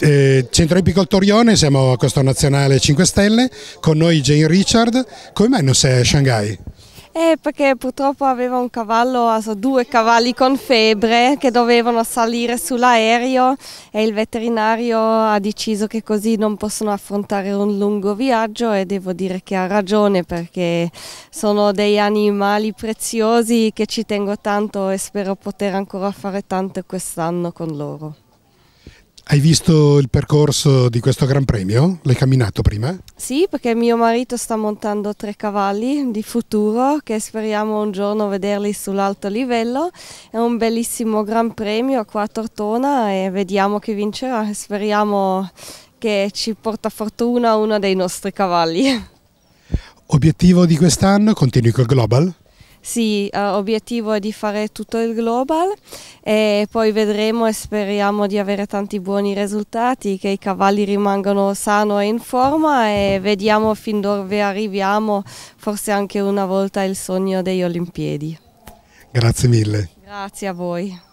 Eh, Centro Olimpico Torione, siamo a questo nazionale 5 Stelle, con noi Jane Richard. Come mai non sei a Shanghai? Eh, perché purtroppo avevo un cavallo, also, due cavalli con febbre che dovevano salire sull'aereo e il veterinario ha deciso che così non possono affrontare un lungo viaggio e devo dire che ha ragione perché sono dei animali preziosi che ci tengo tanto e spero poter ancora fare tanto quest'anno con loro. Hai visto il percorso di questo Gran Premio? L'hai camminato prima? Sì, perché mio marito sta montando tre cavalli di futuro che speriamo un giorno vederli sull'alto livello. È un bellissimo Gran Premio qua a Tortona e vediamo chi vincerà. Speriamo che ci porta fortuna uno dei nostri cavalli. Obiettivo di quest'anno? Continui col Global? Sì, l'obiettivo eh, è di fare tutto il global e poi vedremo e speriamo di avere tanti buoni risultati, che i cavalli rimangano sano e in forma e vediamo fin dove arriviamo, forse anche una volta il sogno degli Olimpiadi. Grazie mille. Grazie a voi.